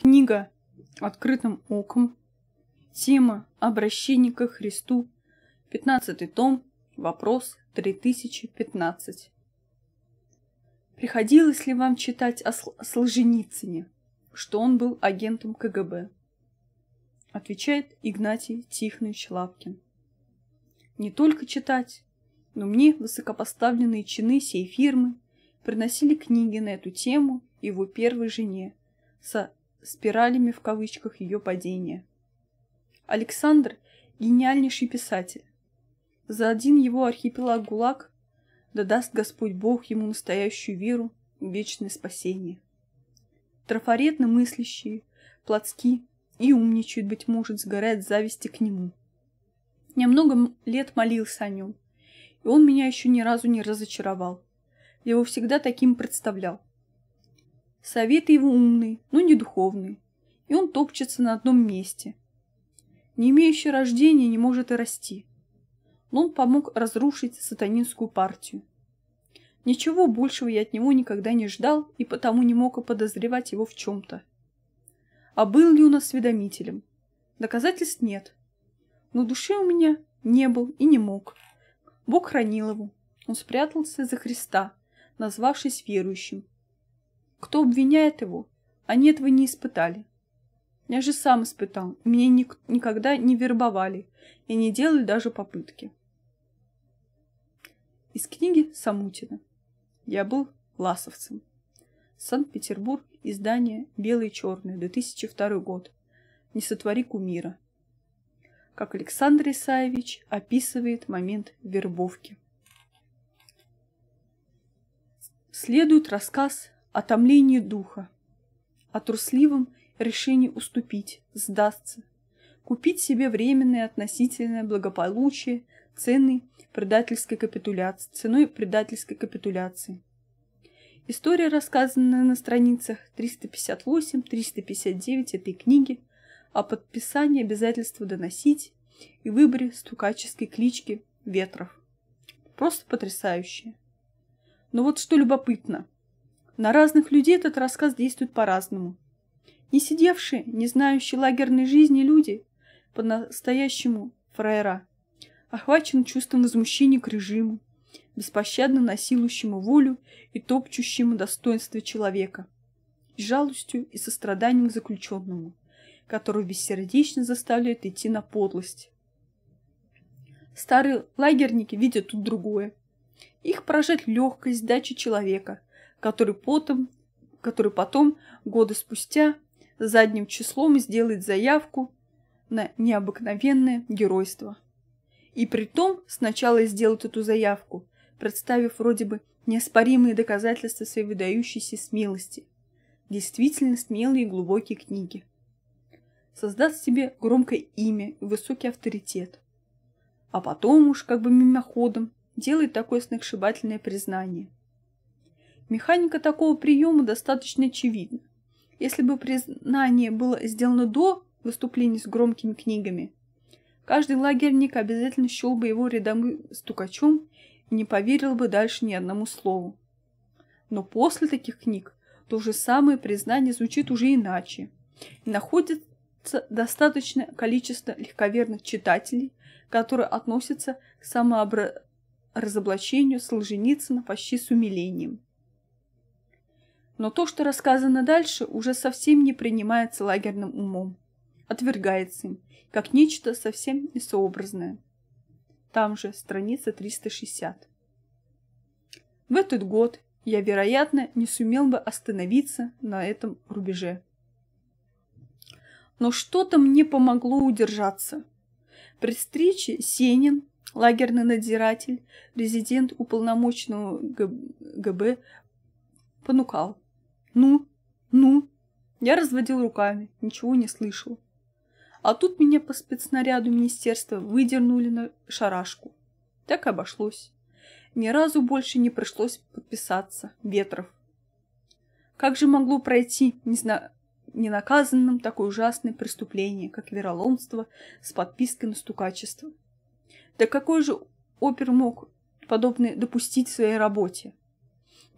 Книга «Открытым оком». Тема «Обращение ко Христу». 15 том. Вопрос 3015. Приходилось ли вам читать о Солженицыне, что он был агентом КГБ? Отвечает Игнатий Тихонович Лапкин. Не только читать, но мне высокопоставленные чины сей фирмы приносили книги на эту тему его первой жене, со спиралями в кавычках ее падения. Александр – гениальнейший писатель. За один его архипелаг ГУЛАГ да даст Господь Бог ему настоящую веру и вечное спасение. Трафаретно мыслящие, плотски и умничают, быть может, сгорает зависти к нему. Я много лет молился о нем, и он меня еще ни разу не разочаровал. Я его всегда таким представлял. Совет его умный, но не духовный, и он топчется на одном месте. Не имеющий рождения не может и расти. Но он помог разрушить сатанинскую партию. Ничего большего я от него никогда не ждал и потому не мог и подозревать его в чем-то. А был ли он осведомителем? Доказательств нет. Но души у меня не был и не мог. Бог хранил его. Он спрятался за Христа, назвавшись верующим, кто обвиняет его? Они этого не испытали. Я же сам испытал. Меня ник никогда не вербовали и не делали даже попытки. Из книги Самутина. Я был ласовцем. Санкт-Петербург. Издание «Белый и черный», 2002 год. «Не сотвори кумира». Как Александр Исаевич описывает момент вербовки. Следует рассказ о томлении духа, о трусливом решении уступить, сдастся, купить себе временное относительное благополучие ценой предательской капитуляции, ценой предательской капитуляции. История, рассказанная на страницах 358-359 этой книги, о подписании обязательства доносить и выборе стукаческой клички Ветров. Просто потрясающе. Но вот что любопытно – на разных людей этот рассказ действует по-разному. Не сидевшие, не знающие лагерной жизни люди по-настоящему фраера, охвачены чувством возмущения к режиму, беспощадно насилующему волю и топчущему достоинство человека, с жалостью и состраданием к заключенному, которого бессердечно заставляет идти на подлость. Старые лагерники видят тут другое. Их поражает легкость дачи человека – который потом, который потом, годы спустя, задним числом сделает заявку на необыкновенное геройство. И при том сначала сделает эту заявку, представив вроде бы неоспоримые доказательства своей выдающейся смелости. Действительно смелые и глубокие книги. Создаст себе громкое имя и высокий авторитет. А потом уж как бы мимоходом делает такое сногсшибательное признание. Механика такого приема достаточно очевидна. Если бы признание было сделано до выступления с громкими книгами, каждый лагерник обязательно счел бы его рядовым стукачом и не поверил бы дальше ни одному слову. Но после таких книг то же самое признание звучит уже иначе. И находится достаточное количество легковерных читателей, которые относятся к самообразованию разоблачению Солженицына почти с умилением. Но то, что рассказано дальше, уже совсем не принимается лагерным умом. Отвергается им, как нечто совсем несообразное. Там же страница 360. В этот год я, вероятно, не сумел бы остановиться на этом рубеже. Но что-то мне помогло удержаться. При встрече Сенин, лагерный надзиратель, резидент уполномоченного ГБ, понукал. «Ну? Ну?» Я разводил руками, ничего не слышал. А тут меня по спецнаряду министерства выдернули на шарашку. Так обошлось. Ни разу больше не пришлось подписаться. Ветров. Как же могло пройти незна... ненаказанным такое ужасное преступление, как вероломство с подпиской на стукачество? Да какой же опер мог подобное допустить в своей работе?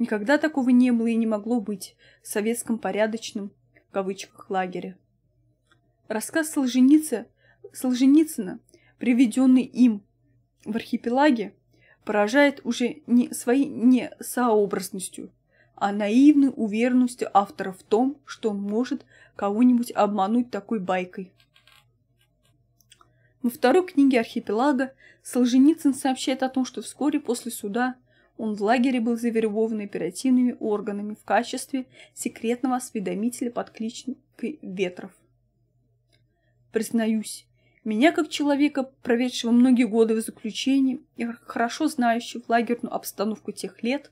Никогда такого не было и не могло быть в советском порядочном, в кавычках, лагере. Рассказ Солженицы, Солженицына, приведенный им в архипелаге, поражает уже не своей несообразностью, а наивной уверенностью автора в том, что он может кого-нибудь обмануть такой байкой. Во второй книге «Архипелага» Солженицын сообщает о том, что вскоре после суда – он в лагере был завербован оперативными органами в качестве секретного осведомителя под кличкой Ветров. Признаюсь, меня, как человека, проведшего многие годы в заключении и хорошо знающего лагерную обстановку тех лет,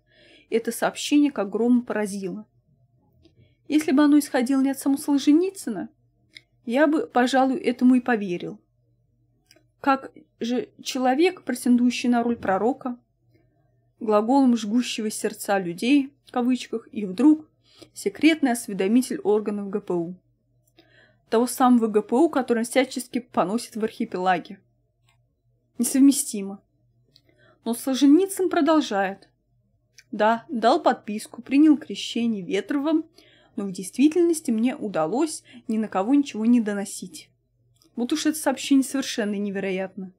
это сообщение как гром поразило. Если бы оно исходило не от самого Солженицына, я бы, пожалуй, этому и поверил. Как же человек, претендующий на роль пророка, глаголом жгущего сердца людей, в кавычках, и вдруг секретный осведомитель органов ГПУ. Того самого ГПУ, который всячески поносит в архипелаге. Несовместимо. Но Солженицын продолжает. Да, дал подписку, принял крещение Ветровым, но в действительности мне удалось ни на кого ничего не доносить. Вот уж это сообщение совершенно невероятно.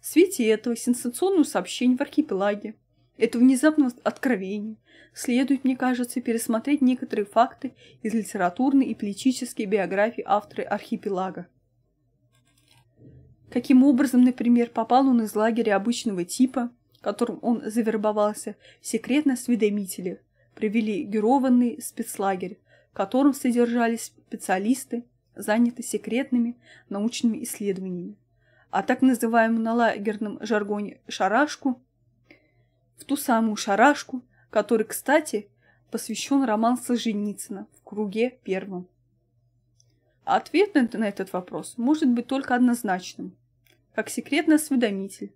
В свете этого сенсационное сообщение в архипелаге это внезапное откровение. Следует, мне кажется, пересмотреть некоторые факты из литературной и политической биографии автора «Архипелага». Каким образом, например, попал он из лагеря обычного типа, которым он завербовался, секретно секретно привели герованный спецлагерь, в котором содержались специалисты, занятые секретными научными исследованиями. А так называемую на лагерном жаргоне «шарашку» в ту самую шарашку, который, кстати, посвящен роман Солженицына в круге первом. Ответ на этот вопрос может быть только однозначным, как секретный осведомитель.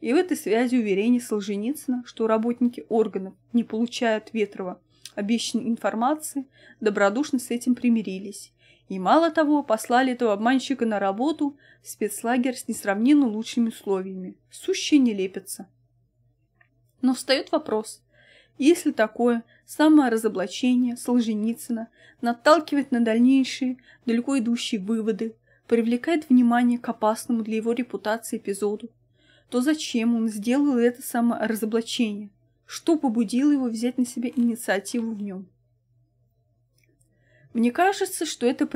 И в этой связи уверение Солженицына, что работники органов не получают Ветрова обещанной информации, добродушно с этим примирились. И мало того, послали этого обманщика на работу в спецлагерь с несравненно лучшими условиями. Сущие не лепятся. Но встает вопрос, если такое саморазоблачение Солженицына наталкивает на дальнейшие, далеко идущие выводы, привлекает внимание к опасному для его репутации эпизоду, то зачем он сделал это саморазоблачение? Что побудило его взять на себя инициативу в нем? Мне кажется, что это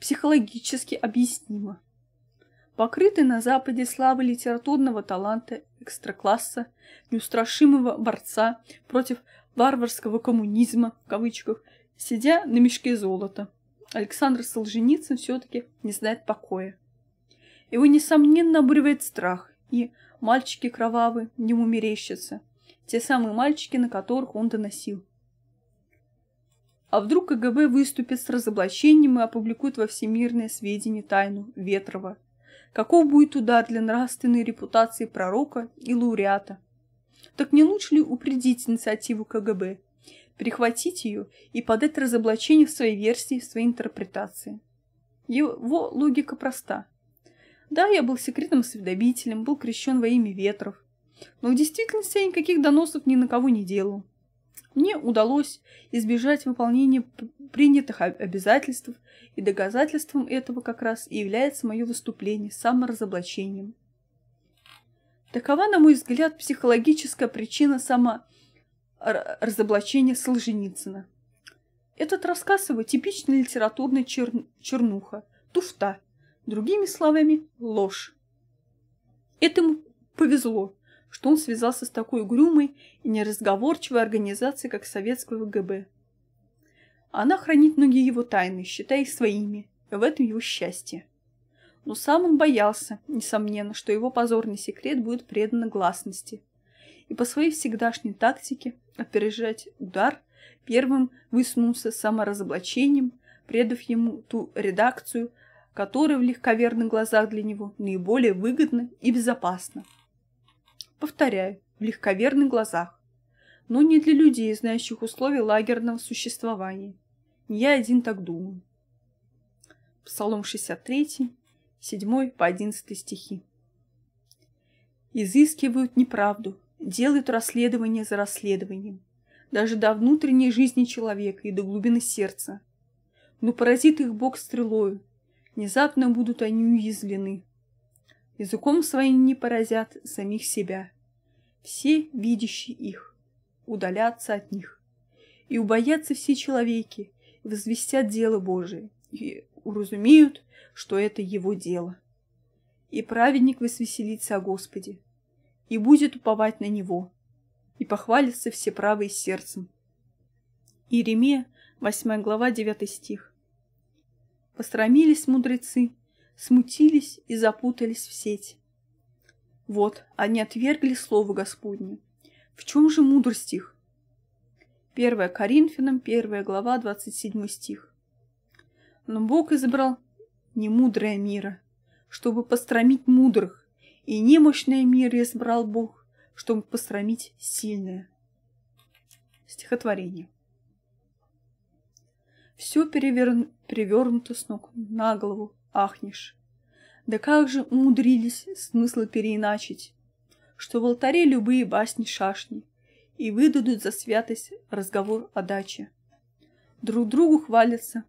психологически объяснимо покрытый на Западе славой литературного таланта экстракласса, неустрашимого борца против варварского коммунизма, в кавычках, сидя на мешке золота. Александр Солженицын все-таки не знает покоя. Его, несомненно, обрывает страх, и мальчики кровавы нему мерещатся. Те самые мальчики, на которых он доносил. А вдруг КГБ выступит с разоблачением и опубликует во всемирное сведение тайну Ветрова – Каков будет удар для нравственной репутации пророка и лауреата? Так не лучше ли упредить инициативу КГБ, перехватить ее и подать разоблачение в своей версии, в своей интерпретации? Его логика проста. Да, я был секретным осведомителем, был крещен во имя ветров, но в действительности я никаких доносов ни на кого не делал. Мне удалось избежать выполнения принятых обязательств, и доказательством этого как раз и является мое выступление с саморазоблачением. Такова, на мой взгляд, психологическая причина саморазоблачения Солженицына. Этот рассказ его типичная литературная чер... чернуха, туфта, другими словами, ложь. Этому повезло что он связался с такой угрюмой и неразговорчивой организацией, как советское ВГБ. Она хранит многие его тайны, считая их своими, и в этом его счастье. Но сам он боялся, несомненно, что его позорный секрет будет предан гласности. И по своей всегдашней тактике опережать удар, первым высунулся саморазоблачением, предав ему ту редакцию, которая в легковерных глазах для него наиболее выгодна и безопасна. Повторяю, в легковерных глазах. Но не для людей, знающих условия лагерного существования. я один так думаю. Псалом 63, 7 по 11 стихи. Изыскивают неправду, делают расследование за расследованием, даже до внутренней жизни человека и до глубины сердца. Но поразит их Бог стрелою, внезапно будут они уязвлены, языком своим не поразят самих себя. Все, видящие их, удалятся от них. И убоятся все человеки, и возвестят дело Божие, и уразумеют, что это его дело. И праведник возвеселится о Господе, и будет уповать на него, и похвалится все правые сердцем. Иеремия, 8 глава, 9 стих. Пострамились мудрецы, смутились и запутались в сеть. Вот, они отвергли слово Господне. В чем же мудрость их? 1 Коринфянам, 1 глава, 27 стих. Но Бог избрал немудрое мира, чтобы пострамить мудрых, и немощное мира избрал Бог, чтобы пострамить сильное. Стихотворение. Все переверн... перевернуто с ног на голову, ахнешь. Да как же умудрились смысл переиначить, что в алтаре любые басни шашни и выдадут за святость разговор о даче. Друг другу хвалятся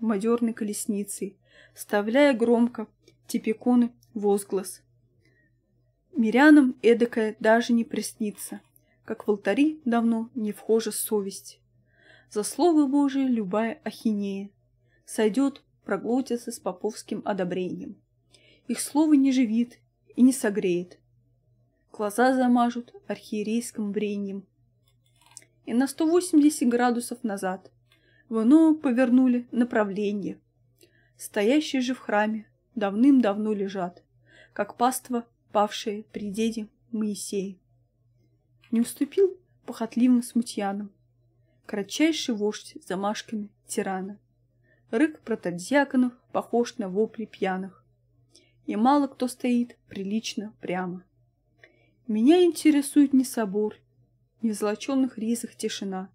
мадерной колесницей, вставляя громко типиконы возглас. Мирянам эдакое даже не приснится, как в алтари давно не вхожа совесть. За слово Божие любая ахинея сойдет Проглотятся с поповским одобрением. Их слово не живит и не согреет. Глаза замажут архиерейским бреньем. И на 180 градусов назад вновь повернули направление. Стоящие же в храме давным-давно лежат, как паства, павшие при деде Моисея. Не уступил похотливым смутьянам, кратчайший вождь замашками тирана. Рык протодьяконов похож на вопли пьяных. И мало кто стоит прилично прямо. Меня интересует не собор, не в золоченных ризах тишина.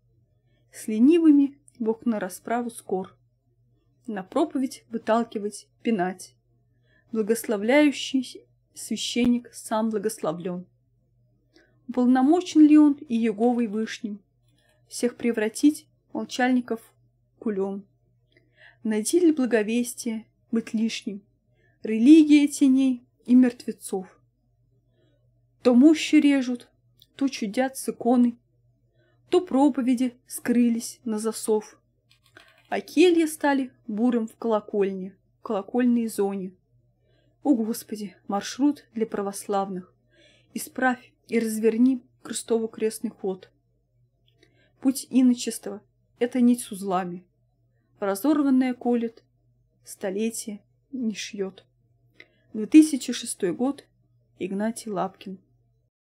С ленивыми Бог на расправу скор. На проповедь выталкивать, пинать. Благословляющий священник сам благословлен. Уполномочен ли он и Еговой Вышним? Всех превратить молчальников кулем найти ли благовестие, быть лишним, религия теней и мертвецов. То мощи режут, то чудят с иконы, то проповеди скрылись на засов, а келья стали бурым в колокольне, в колокольной зоне. О, Господи, маршрут для православных! Исправь и разверни крестово-крестный ход. Путь иночества — это нить с узлами — разорванное колет, столетие не шьет. 2006 год. Игнатий Лапкин.